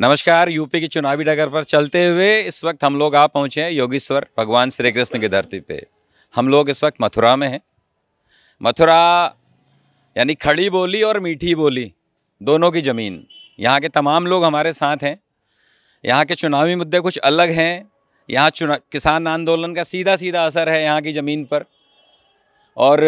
नमस्कार यूपी की चुनावी डगर पर चलते हुए इस वक्त हम लोग आ पहुँचे हैं योगेश्वर भगवान श्री कृष्ण की धरती पे हम लोग इस वक्त मथुरा में हैं मथुरा यानी खड़ी बोली और मीठी बोली दोनों की ज़मीन यहाँ के तमाम लोग हमारे साथ हैं यहाँ के चुनावी मुद्दे कुछ अलग हैं यहाँ चुना किसान आंदोलन का सीधा सीधा असर है यहाँ की ज़मीन पर और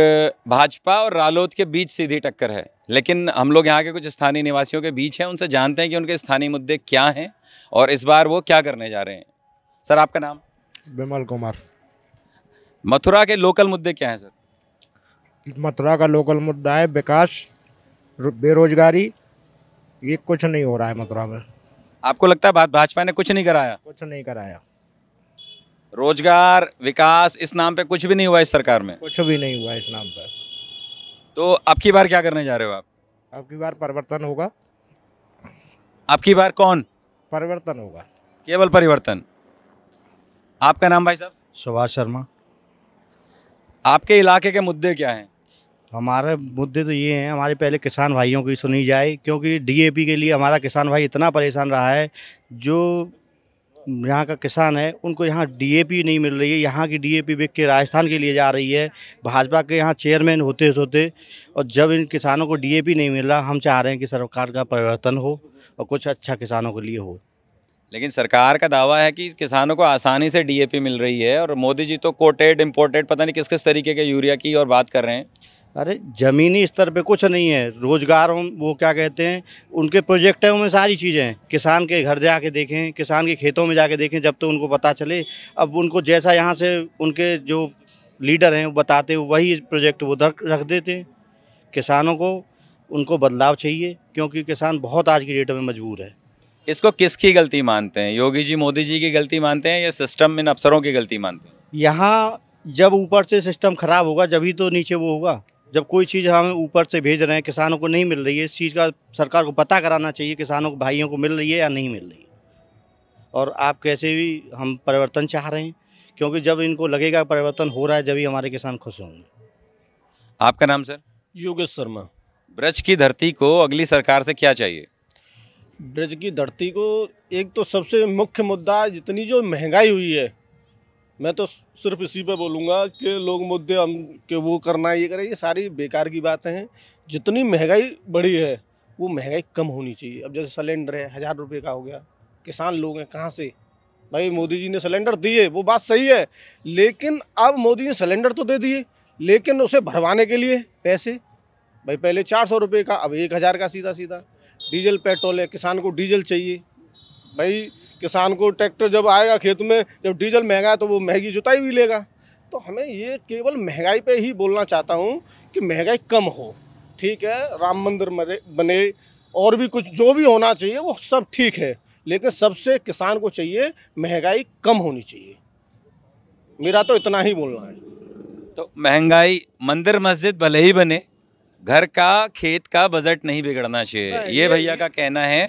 भाजपा और रालोद के बीच सीधी टक्कर है लेकिन हम लोग यहाँ के कुछ स्थानीय निवासियों के बीच हैं उनसे जानते हैं कि उनके स्थानीय मुद्दे क्या हैं और इस बार वो क्या करने जा रहे हैं सर आपका नाम विमल कुमार मथुरा के लोकल मुद्दे क्या हैं सर मथुरा का लोकल मुद्दा है विकास बेरोजगारी ये कुछ नहीं हो रहा है मथुरा में आपको लगता है भाजपा ने कुछ नहीं कराया कुछ नहीं कराया रोजगार विकास इस नाम पे कुछ भी नहीं हुआ इस सरकार में कुछ भी नहीं हुआ इस नाम पर तो आपकी बार क्या करने जा रहे हो आप अब की बार परिवर्तन होगा आपकी बार कौन परिवर्तन होगा केवल परिवर्तन आपका नाम भाई साहब सुभाष शर्मा आपके इलाके के मुद्दे क्या हैं हमारे मुद्दे तो ये हैं हमारे पहले किसान भाइयों की सुनी जाए क्योंकि डीएपी के लिए हमारा किसान भाई इतना परेशान रहा है जो यहाँ का किसान है उनको यहाँ डीएपी नहीं मिल रही है यहाँ की डीएपी बिक के राजस्थान के लिए जा रही है भाजपा के यहाँ चेयरमैन होते होते और जब इन किसानों को डीएपी नहीं मिल रहा हम चाह रहे हैं कि सरकार का परिवर्तन हो और कुछ अच्छा किसानों के लिए हो लेकिन सरकार का दावा है कि किसानों को आसानी से डी मिल रही है और मोदी जी तो कोटेड इम्पोर्टेड पता नहीं किस किस तरीके के यूरिया की और बात कर रहे हैं अरे ज़मीनी स्तर पे कुछ नहीं है रोज़गार हम वो क्या कहते हैं उनके प्रोजेक्टों में सारी चीज़ें हैं किसान के घर जाके देखें किसान के खेतों में जाके देखें जब तो उनको पता चले अब उनको जैसा यहाँ से उनके जो लीडर हैं वो बताते हैं वही प्रोजेक्ट वो रख देते हैं किसानों को उनको बदलाव चाहिए क्योंकि किसान बहुत आज की डेट में मजबूर है इसको किसकी गलती मानते हैं योगी जी मोदी जी की गलती मानते हैं या सिस्टम इन अफसरों की गलती मानते हैं यहाँ जब ऊपर से सिस्टम ख़राब होगा जब ही तो नीचे वो होगा जब कोई चीज़ हम ऊपर से भेज रहे हैं किसानों को नहीं मिल रही है इस चीज़ का सरकार को पता कराना चाहिए किसानों को भाइयों को मिल रही है या नहीं मिल रही है और आप कैसे भी हम परिवर्तन चाह रहे हैं क्योंकि जब इनको लगेगा परिवर्तन हो रहा है जब ही हमारे किसान खुश होंगे आपका नाम सर योगेश शर्मा ब्रज की धरती को अगली सरकार से क्या चाहिए ब्रज की धरती को एक तो सबसे मुख्य मुद्दा जितनी जो महंगाई हुई है मैं तो सिर्फ इसी पे बोलूँगा कि लोग मुद्दे हम के वो करना ये करें ये सारी बेकार की बातें हैं जितनी महंगाई बढ़ी है वो महंगाई कम होनी चाहिए अब जैसे सिलेंडर है हज़ार रुपये का हो गया किसान लोग हैं कहाँ से भाई मोदी जी ने सिलेंडर दिए वो बात सही है लेकिन अब मोदी ने सिलेंडर तो दे दिए लेकिन उसे भरवाने के लिए पैसे भाई पहले चार सौ रुपये का अब एक हज़ार का सीधा सीधा डीजल पेट्रोल है किसान को डीजल चाहिए भाई किसान को ट्रैक्टर जब आएगा खेत में जब डीजल महंगा है तो वो महंगी जुताई भी लेगा तो हमें ये केवल महंगाई पे ही बोलना चाहता हूँ कि महंगाई कम हो ठीक है राम मंदिर बने और भी कुछ जो भी होना चाहिए वो सब ठीक है लेकिन सबसे किसान को चाहिए महंगाई कम होनी चाहिए मेरा तो इतना ही बोलना है तो महंगाई मंदिर मस्जिद भले ही बने घर का खेत का बजट नहीं बिगड़ना चाहिए हाँ, ये भैया का कहना है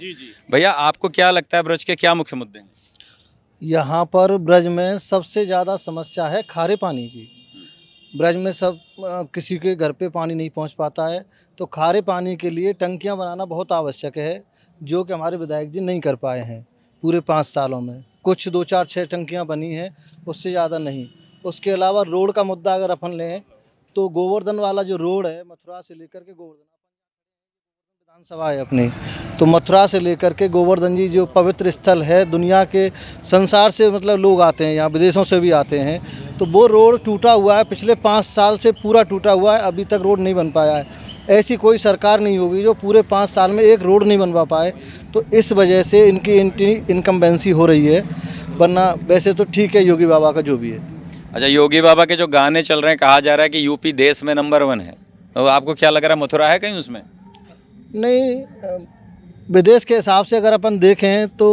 भैया आपको क्या लगता है ब्रज के क्या मुख्य मुद्दे हैं यहाँ पर ब्रज में सबसे ज़्यादा समस्या है खारे पानी की ब्रज में सब किसी के घर पे पानी नहीं पहुँच पाता है तो खारे पानी के लिए टंकियाँ बनाना बहुत आवश्यक है जो कि हमारे विधायक जी नहीं कर पाए हैं पूरे पाँच सालों में कुछ दो चार छः टंकियाँ बनी हैं उससे ज़्यादा नहीं उसके अलावा रोड का मुद्दा अगर अपन लें तो गोवर्धन वाला जो रोड है मथुरा से लेकर के गोवर्धन विधानसभा है अपनी तो मथुरा से लेकर के गोवर्धन जी जो पवित्र स्थल है दुनिया के संसार से मतलब लोग आते हैं यहाँ विदेशों से भी आते हैं तो वो रोड टूटा हुआ है पिछले पाँच साल से पूरा टूटा हुआ है अभी तक रोड नहीं बन पाया है ऐसी कोई सरकार नहीं होगी जो पूरे पाँच साल में एक रोड नहीं बनवा पाए तो इस वजह से इनकी इनकम्बेंसी हो रही है वरना वैसे तो ठीक है योगी बाबा का जो भी है अच्छा योगी बाबा के जो गाने चल रहे हैं कहा जा रहा है कि यूपी देश में नंबर वन है तो आपको क्या लग रहा है मथुरा है कहीं उसमें नहीं विदेश के हिसाब से अगर अपन देखें तो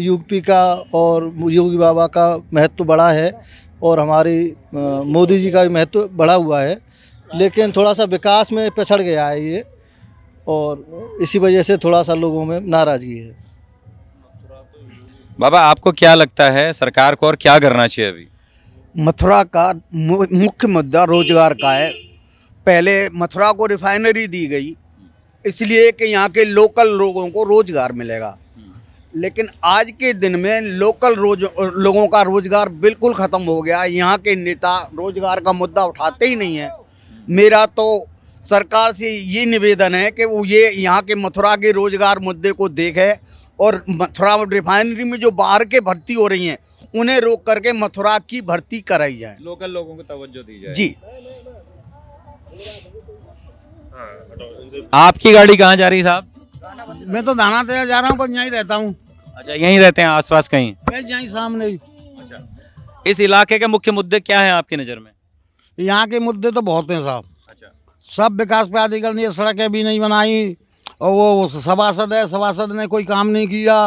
यूपी का और योगी बाबा का महत्व तो बड़ा है और हमारी मोदी जी का भी महत्व तो बढ़ा हुआ है लेकिन थोड़ा सा विकास में पिछड़ गया है ये और इसी वजह से थोड़ा सा लोगों में नाराज़गी है बाबा आपको क्या लगता है सरकार को और क्या करना चाहिए अभी मथुरा का मुख्य मुद्दा रोजगार का है पहले मथुरा को रिफाइनरी दी गई इसलिए कि यहाँ के लोकल लोगों को रोजगार मिलेगा लेकिन आज के दिन में लोकल रोज लोगों का रोजगार बिल्कुल ख़त्म हो गया यहाँ के नेता रोजगार का मुद्दा उठाते ही नहीं है मेरा तो सरकार से ये निवेदन है कि वो ये यहाँ के मथुरा के रोजगार मुद्दे को देखे और मथुरा रिफाइनरी में जो बाहर के भर्ती हो रही हैं उन्हें रोक करके मथुरा की भर्ती कराई जाए लोकल लोगों को तवज्जो दी जाए जी हाँ, आपकी गाड़ी कहाँ जा रही साहब मैं तो दाना तैयार जा रहा हूँ पर यहीं रहता हूँ अच्छा यहीं रहते हैं आसपास कहीं यहीं सामने अच्छा इस इलाके के मुख्य मुद्दे क्या है आपकी नज़र में यहाँ के मुद्दे तो बहुत हैं साहब अच्छा सब विकास प्राधिकरण ने सड़कें भी नहीं बनाई और वो सभासद है सभासद ने कोई काम नहीं किया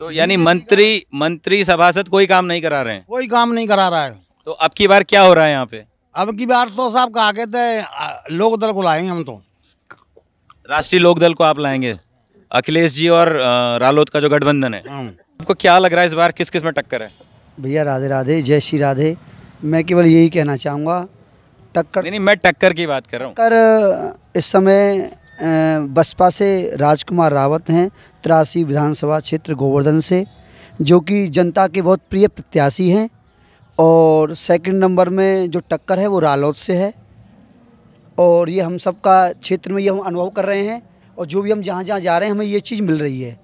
तो यानी मंत्री मंत्री सभासद कोई काम नहीं करा रहे हैं कोई काम नहीं करा रहा है तो अब की बार क्या हो रहा है यहाँ पे अब की बार तो साहब कहा के थे लोक दल को लाएंगे हम तो राष्ट्रीय लोक दल को आप लाएंगे अखिलेश जी और रालोद का जो गठबंधन है हाँ। आपको क्या लग रहा है इस बार किस किस में टक्कर है भैया राधे राधे जय श्री राधे मैं केवल यही कहना चाहूँगा टक्कर नहीं मैं टक्कर की बात कर रहा हूँ टक्कर इस समय बसपा से राजकुमार रावत हैं त्रासी विधानसभा क्षेत्र गोवर्धन से जो कि जनता के बहुत प्रिय प्रत्याशी हैं और सेकंड नंबर में जो टक्कर है वो रालौद से है और ये हम सब का क्षेत्र में ये हम अनुभव कर रहे हैं और जो भी हम जहाँ जहाँ जा रहे हैं हमें ये चीज़ मिल रही है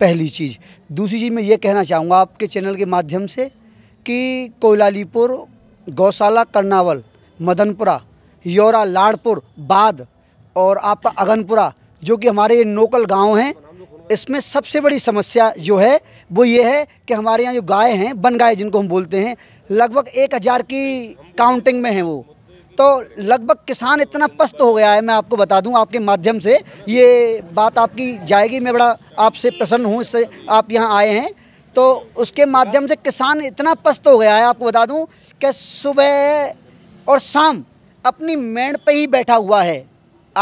पहली चीज़ दूसरी चीज़ मैं ये कहना चाहूँगा आपके चैनल के माध्यम से कि कोयलालीपुर गौशाला करनावल मदनपुरा योरा लाड़पुर बाद और आपका अगनपुरा जो कि हमारे नोकल गांव हैं इसमें सबसे बड़ी समस्या जो है वो ये है कि हमारे यहाँ जो गाय हैं बन गाय जिनको हम बोलते हैं लगभग एक हज़ार की काउंटिंग में हैं वो तो लगभग किसान इतना पस्त हो गया है मैं आपको बता दूं आपके माध्यम से ये बात आपकी जाएगी मैं बड़ा आपसे प्रसन्न हूँ इससे आप यहाँ आए हैं तो उसके माध्यम से किसान इतना पस्त हो गया है आपको बता दूँ कि सुबह और शाम अपनी मेड़ पर ही बैठा हुआ है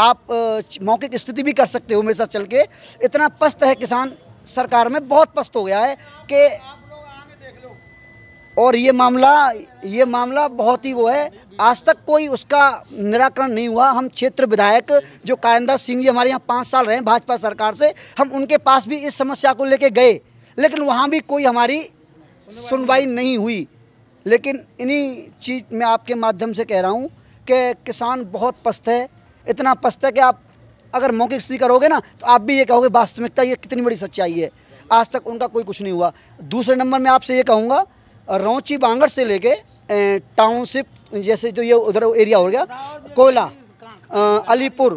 आप मौखिक स्थिति भी कर सकते हो मेरे साथ चल के इतना पस्त है किसान सरकार में बहुत पस्त हो गया है कि और ये मामला ये मामला बहुत ही वो है आज तक कोई उसका निराकरण नहीं हुआ हम क्षेत्र विधायक जो कायंदा सिंह जी हमारे यहाँ पाँच साल रहे भाजपा सरकार से हम उनके पास भी इस समस्या को लेके गए लेकिन वहाँ भी कोई हमारी सुनवाई नहीं हुई लेकिन इन्हीं चीज़ मैं आपके माध्यम से कह रहा हूँ कि किसान बहुत पस्त है इतना पस्त है कि आप अगर मौके स्पीकर ना तो आप भी ये कहोगे वास्तविकता ये कितनी बड़ी सच्चाई है आज तक उनका कोई कुछ नहीं हुआ दूसरे नंबर में आपसे ये कहूँगा रौची बांगड़ से लेके टाउनशिप जैसे जो ये उधर एरिया हो गया कोयला अलीपुर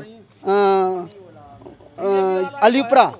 अलीपुरा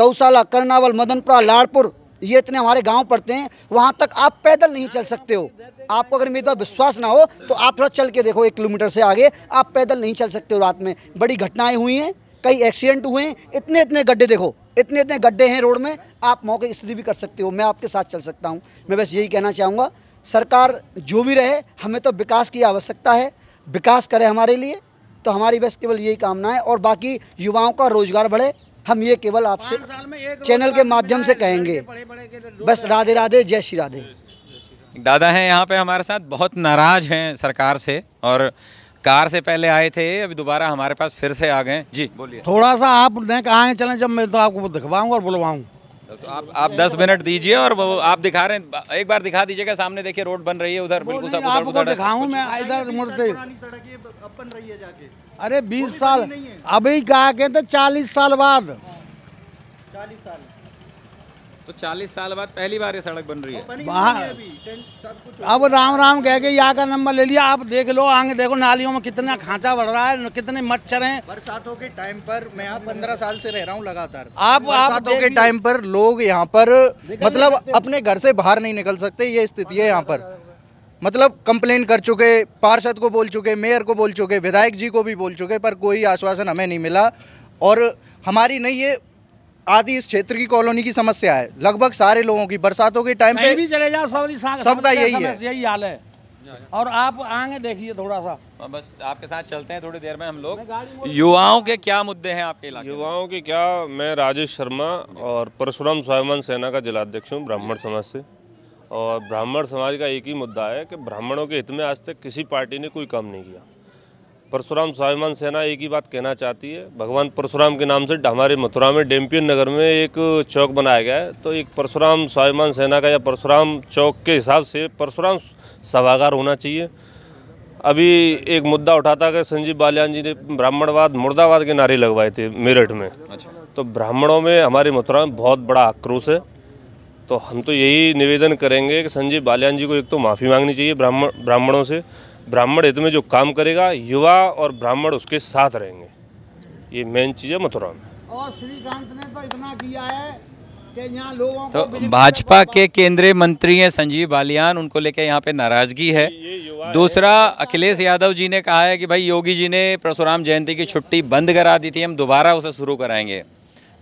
गौशाला करनावल मदनपुरा लाड़पुर ये इतने हमारे गांव पड़ते हैं वहाँ तक आप पैदल नहीं चल सकते हो आपको अगर मेरी पास विश्वास ना हो तो आप थोड़ा चल के देखो एक किलोमीटर से आगे आप पैदल नहीं चल सकते हो रात में बड़ी घटनाएं हुई हैं कई एक्सीडेंट हुए हैं इतने इतने गड्ढे देखो इतने इतने गड्ढे हैं रोड में आप मौके स्त्री भी कर सकते हो मैं आपके साथ चल सकता हूँ मैं बस यही कहना चाहूँगा सरकार जो भी रहे हमें तो विकास की आवश्यकता है विकास करे हमारे लिए तो हमारी बस केवल यही कामना है और बाकी युवाओं का रोज़गार बढ़े हम ये केवल आपसे चैनल के माध्यम से कहेंगे बस राधे राधे जय श्री राधे दादा हैं यहाँ पे हमारे साथ बहुत नाराज़ हैं सरकार से और कार से पहले आए थे अभी दोबारा हमारे पास फिर से आ गए जी बोलिए थोड़ा सा आप ने कहा है चले जब मैं तो आपको दिखवाऊंगा और बुलवाऊँ तो आप आप दस मिनट दीजिए और वो आप दिखा रहे हैं एक बार दिखा दीजिएगा सामने देखिए रोड बन रही है उधर बिल्कुल सब उधर तो दिखाऊं मैं इधर मुड़ते अरे 20 साल अभी कहा के तो 40 साल बाद 40 हाँ, साल तो 40 साल बाद पहली बार ये सड़क बन रही है अब राम राम कह के यहाँ का नंबर ले लिया आप देख लो आगे देखो नालियों में कितना खांचा बढ़ रहा है कितने मच्छर हैं बरसातों के टाइम पर मैं यहाँ पंद्रह साल से रह रहा हूँ लगातार आप बरसातों के टाइम पर लोग यहाँ पर मतलब अपने घर से बाहर नहीं निकल सकते ये स्थिति है यहाँ पर मतलब कंप्लेन कर चुके पार्षद को बोल चुके मेयर को बोल चुके विधायक जी को भी बोल चुके पर कोई आश्वासन हमें नहीं मिला और हमारी नहीं ये आदि इस क्षेत्र की कॉलोनी की समस्या है लगभग सारे लोगों की बरसातों के टाइम पे भी चले जाओ सबका यही है यही हाल है और आप आगे देखिए थोड़ा सा हाँ, बस आपके साथ चलते हैं थोड़ी देर में हम लोग युवाओं के क्या मुद्दे हैं आपके इलाके युवाओं के क्या मैं राजेश शर्मा और परशुराम स्वाभिमान सेना का जिलाध्यक्ष हूँ ब्राह्मण समाज से और ब्राह्मण समाज का एक ही मुद्दा है कि ब्राह्मणों के हित में आज तक किसी पार्टी ने कोई काम नहीं किया परशुराम स्वाभिमान सेना एक ही बात कहना चाहती है भगवान परशुराम के नाम से हमारे मथुरा में डेम्पियन नगर में एक चौक बनाया गया है तो एक परशुराम स्वाभिमान सेना का या परशुराम चौक के हिसाब से परशुराम सभागार होना चाहिए अभी एक मुद्दा उठाता कि संजीव बालियान जी ने ब्राह्मणवाद मुर्दाबाद के नारे लगवाए थे मेरठ में अच्छा। तो ब्राह्मणों में हमारे मथुरा में बहुत बड़ा आक्रोश है तो हम तो यही निवेदन करेंगे कि संजीव बालियान जी को एक तो माफ़ी मांगनी चाहिए ब्राह्मण ब्राह्मणों से ब्राह्मण हित में जो काम करेगा युवा और ब्राह्मण उसके साथ रहेंगे ये मेन चीज़ है मथुरा में और श्रीकांत ने तो इतना किया है लोगों तो भाजपा के केंद्रीय मंत्री हैं संजीव बालियान उनको लेकर यहाँ पे नाराजगी है दूसरा अखिलेश यादव जी ने कहा है कि भाई योगी जी ने परशुराम जयंती की छुट्टी बंद करा दी थी हम दोबारा उसे शुरू कराएंगे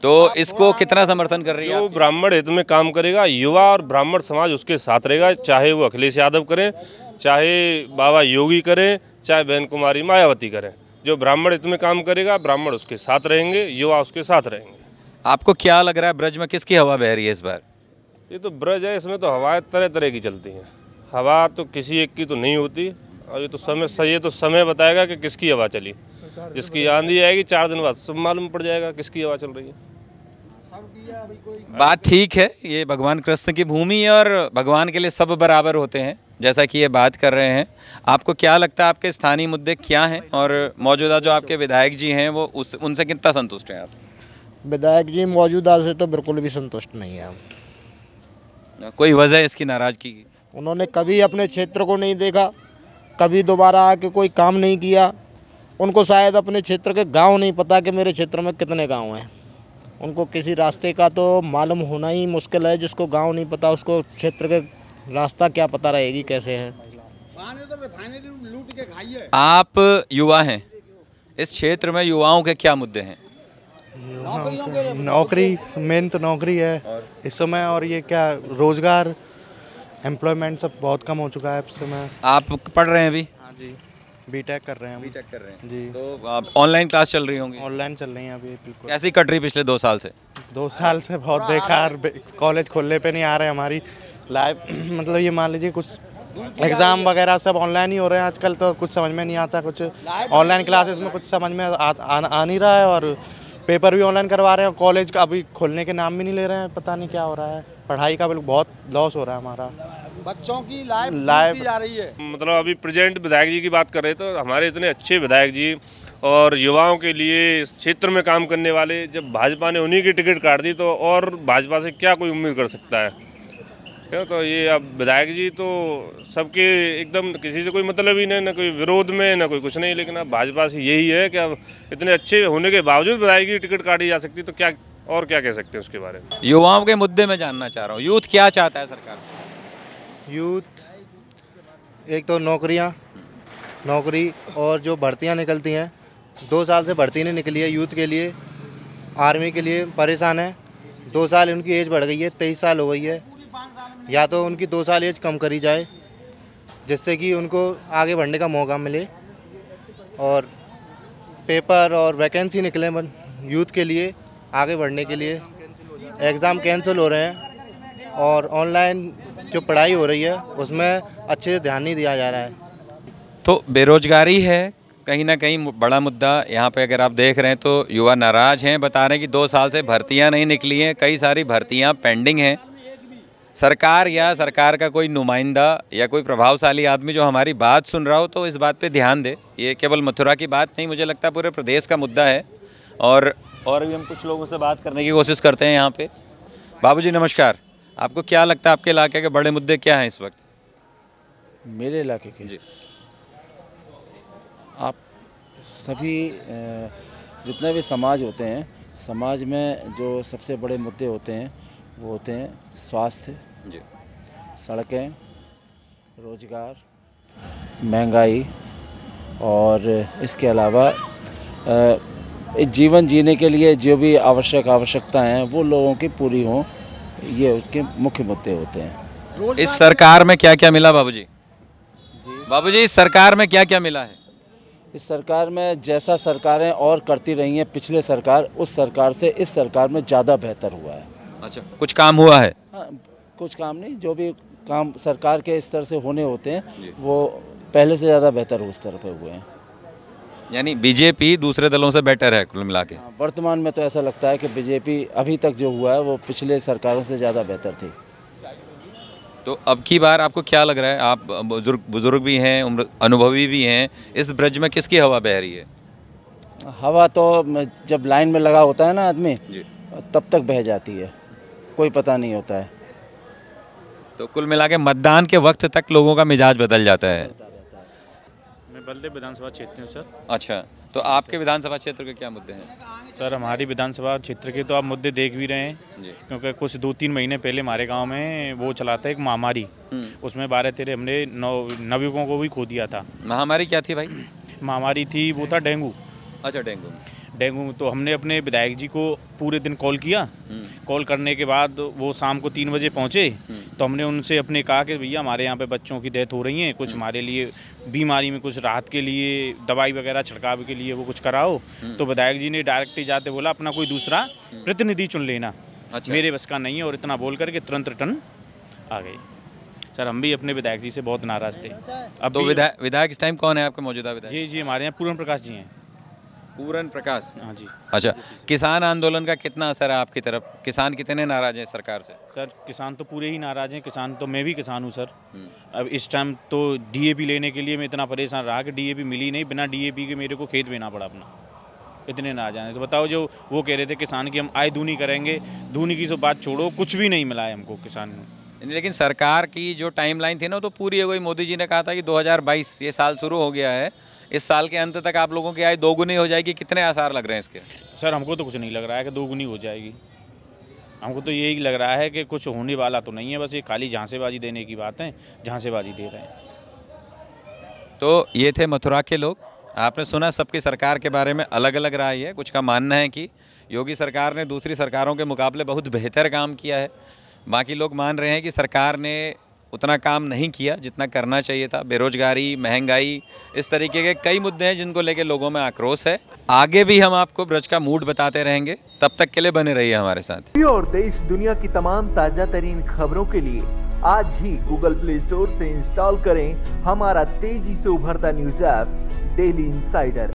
तो इसको कितना समर्थन कर रही है वो ब्राह्मण हित में काम करेगा युवा और ब्राह्मण समाज उसके साथ रहेगा चाहे वो अखिलेश यादव करें चाहे बाबा योगी करें चाहे बहन कुमारी मायावती करें जो ब्राह्मण हित में काम करेगा ब्राह्मण उसके साथ रहेंगे युवा उसके साथ रहेंगे आपको क्या लग रहा है ब्रज में किसकी हवा बह रही है इस बार ये तो ब्रज है इसमें तो हवाएं तरह तरह की चलती हैं हवा तो किसी एक की तो नहीं होती और ये तो समय ये तो समय बताएगा कि किसकी हवा चली जिसकी आंधी आएगी चार दिन बाद सब मालूम पड़ जाएगा किसकी हवा चल रही है बात ठीक है ये भगवान कृष्ण की भूमि है और भगवान के लिए सब बराबर होते हैं जैसा कि ये बात कर रहे हैं आपको क्या लगता है आपके स्थानीय मुद्दे क्या हैं और मौजूदा जो आपके विधायक जी हैं वो उस उनसे कितना संतुष्ट हैं आप विधायक जी मौजूदा से तो बिल्कुल भी संतुष्ट नहीं है कोई वजह इसकी नाराज़गी की उन्होंने कभी अपने क्षेत्र को नहीं देखा कभी दोबारा आके कोई काम नहीं किया उनको शायद अपने क्षेत्र के गांव नहीं पता कि मेरे क्षेत्र में कितने गांव हैं उनको किसी रास्ते का तो मालूम होना ही मुश्किल है जिसको गांव नहीं पता उसको क्षेत्र के रास्ता क्या पता रहेगी कैसे तो है आप युवा हैं इस क्षेत्र में युवाओं के क्या मुद्दे हैं नौकरी मेन तो नौकरी है इस समय और ये क्या रोजगार एम्प्लॉयमेंट सब बहुत कम हो चुका है इस समय आप पढ़ रहे हैं अभी हाँ जी बीटेक कर रहे हैं बीटेक कर रहे हैं जी तो आप ऑनलाइन क्लास चल रही होंगी ऑनलाइन चल रही है अभी बिल्कुल कैसी कट रही पिछले दो साल से दो साल से बहुत बेकार कॉलेज खोलने पे नहीं आ रहे हमारी लाइफ मतलब ये मान लीजिए कुछ एग्ज़ाम वगैरह सब ऑनलाइन ही हो रहे हैं आजकल तो कुछ समझ में नहीं आता कुछ ऑनलाइन क्लासेस में कुछ समझ में आ, आ, आ नहीं रहा है और पेपर भी ऑनलाइन करवा रहे हैं कॉलेज अभी खोलने के नाम भी नहीं ले रहे हैं पता नहीं क्या हो रहा है पढ़ाई का बहुत लॉस हो रहा है हमारा बच्चों की लाइफ लाइफ जा रही है मतलब अभी प्रेजेंट विधायक जी की बात कर रहे तो हमारे इतने अच्छे विधायक जी और युवाओं के लिए इस क्षेत्र में काम करने वाले जब भाजपा ने उन्हीं की टिकट काट दी तो और भाजपा से क्या कोई उम्मीद कर सकता है तो ये अब विधायक जी तो सबके एकदम किसी से कोई मतलब ही नहीं ना कोई विरोध में ना कोई कुछ नहीं लेकिन अब भाजपा से यही है कि अब इतने अच्छे होने के बावजूद विधायक की टिकट काटी जा सकती तो क्या और क्या कह सकते हैं उसके बारे में युवाओं के मुद्दे में जानना चाह रहा हूँ यूथ क्या चाहता है सरकार यूथ एक तो नौकरियाँ नौकरी और जो भर्तियाँ निकलती हैं दो साल से भर्ती नहीं निकली है यूथ के लिए आर्मी के लिए परेशान है दो साल उनकी एज बढ़ गई है तेईस साल हो गई है या तो उनकी दो साल एज कम करी जाए जिससे कि उनको आगे बढ़ने का मौका मिले और पेपर और वैकेंसी निकले यूथ के लिए आगे बढ़ने के लिए एग्ज़ाम कैंसिल हो रहे हैं और ऑनलाइन जो पढ़ाई हो रही है उसमें अच्छे से ध्यान नहीं दिया जा रहा है तो बेरोज़गारी है कहीं ना कहीं बड़ा मुद्दा यहाँ पे अगर आप देख रहे हैं तो युवा नाराज़ हैं बता रहे हैं कि दो साल से भर्तियाँ नहीं निकली हैं कई सारी भर्तियाँ पेंडिंग हैं सरकार या सरकार का कोई नुमाइंदा या कोई प्रभावशाली आदमी जो हमारी बात सुन रहा हो तो इस बात पे ध्यान दे ये केवल मथुरा की बात नहीं मुझे लगता पूरे प्रदेश का मुद्दा है और और भी हम कुछ लोगों से बात करने की कोशिश करते हैं यहाँ पे जी नमस्कार आपको क्या लगता है आपके इलाके के बड़े मुद्दे क्या हैं इस वक्त मेरे इलाके के जी आप सभी जितने भी समाज होते हैं समाज में जो सबसे बड़े मुद्दे होते हैं वो होते हैं स्वास्थ्य जी सड़कें रोजगार महंगाई और इसके अलावा जीवन जीने के लिए जो भी आवश्यक आवश्यकता हैं वो लोगों की पूरी हों ये उसके मुख्य मुद्दे होते हैं इस सरकार में क्या क्या मिला बाबूजी जी बाबूजी इस सरकार में क्या क्या मिला है इस सरकार में जैसा सरकारें और करती रही हैं पिछले सरकार उस सरकार से इस सरकार में ज़्यादा बेहतर हुआ है अच्छा कुछ काम हुआ है हाँ, कुछ काम नहीं जो भी काम सरकार के स्तर से होने होते हैं वो पहले से ज़्यादा बेहतर उस स्तर पर हुए हैं यानी बीजेपी दूसरे दलों से बेटर है कुल मिला के हाँ, वर्तमान में तो ऐसा लगता है कि बीजेपी अभी तक जो हुआ है वो पिछले सरकारों से ज़्यादा बेहतर थी तो अब की बार आपको क्या लग रहा है आप बुजुर्ग बुजुर्ग भी हैं उम्र अनुभवी भी हैं इस ब्रज में किसकी हवा बह रही है हवा तो जब लाइन में लगा होता है ना आदमी तब तक बह जाती है कोई पता नहीं होता है तो कुल मिला के मतदान के वक्त तक लोगों का मिजाज बदल जाता है बल्दे विधानसभा क्षेत्र हूँ सर अच्छा तो आपके विधानसभा क्षेत्र के क्या मुद्दे हैं सर हमारी विधानसभा क्षेत्र के तो आप मुद्दे देख भी रहे हैं क्योंकि कुछ दो तीन महीने पहले हमारे गांव में वो चला था एक महामारी हम्म। उसमें बारह तेरह हमने नौ नवयुवकों को भी खो दिया था महामारी क्या थी भाई महामारी थी वो था डेंगू अच्छा डेंगू डेंगू तो हमने अपने विधायक जी को पूरे दिन कॉल किया कॉल करने के बाद वो शाम को तीन बजे पहुँचे तो हमने उनसे अपने कहा कि भैया हमारे यहाँ पे बच्चों की डेथ हो रही है कुछ हमारे लिए बीमारी में कुछ राहत के लिए दवाई वगैरह छिड़काव के लिए वो कुछ कराओ तो विधायक जी ने डायरेक्ट ही जाते बोला अपना कोई दूसरा प्रतिनिधि चुन लेना अच्छा। मेरे बस का नहीं है और इतना बोल करके तुरंत रिटर्न आ गई सर हम भी अपने विधायक जी से बहुत नाराज थे अब तो विधायक इस टाइम कौन है आपके मौजूदा विधायक जी जी हमारे यहाँ पूर्ण प्रकाश जी हैं पूरन प्रकाश हाँ जी अच्छा किसान आंदोलन का कितना असर है आपकी तरफ किसान कितने नाराज हैं सरकार से सर किसान तो पूरे ही नाराज हैं किसान तो मैं भी किसान हूँ सर हम्म। अब इस टाइम तो डीएपी लेने के लिए मैं इतना परेशान रहा कि डीएपी मिली नहीं बिना डीएपी के मेरे को खेत बेना पड़ा अपना इतने नाराज हैं तो बताओ जो वो कह रहे थे किसान की हम आय दूनी करेंगे धूनी की सो तो बात छोड़ो कुछ भी नहीं मिला है हमको किसान लेकिन सरकार की जो टाइमलाइन थी ना तो पूरी हो गई मोदी जी ने कहा था कि 2022 ये साल शुरू हो गया है इस साल के अंत तक आप लोगों की आय दोगुनी हो जाएगी कितने आसार लग रहे हैं इसके सर हमको तो कुछ नहीं लग रहा है कि दोगुनी हो जाएगी हमको तो यही लग रहा है कि कुछ होने वाला तो नहीं है बस ये खाली झांसेबाजी देने की बात है झांसेबाजी दे रहे हैं तो ये थे मथुरा के लोग आपने सुना सबकी सरकार के बारे में अलग अलग राय है कुछ का मानना है कि योगी सरकार ने दूसरी सरकारों के मुकाबले बहुत बेहतर काम किया है बाकी लोग मान रहे हैं कि सरकार ने उतना काम नहीं किया जितना करना चाहिए था बेरोजगारी महंगाई इस तरीके के कई मुद्दे हैं जिनको लेके लोगों में आक्रोश है आगे भी हम आपको ब्रज का मूड बताते रहेंगे तब तक के लिए बने रहिए हमारे साथ और देश दुनिया की तमाम ताजा तरीन खबरों के लिए आज ही गूगल प्ले स्टोर से इंस्टॉल करें हमारा तेजी से उभरता न्यूज ऐप डेली इंसाइडर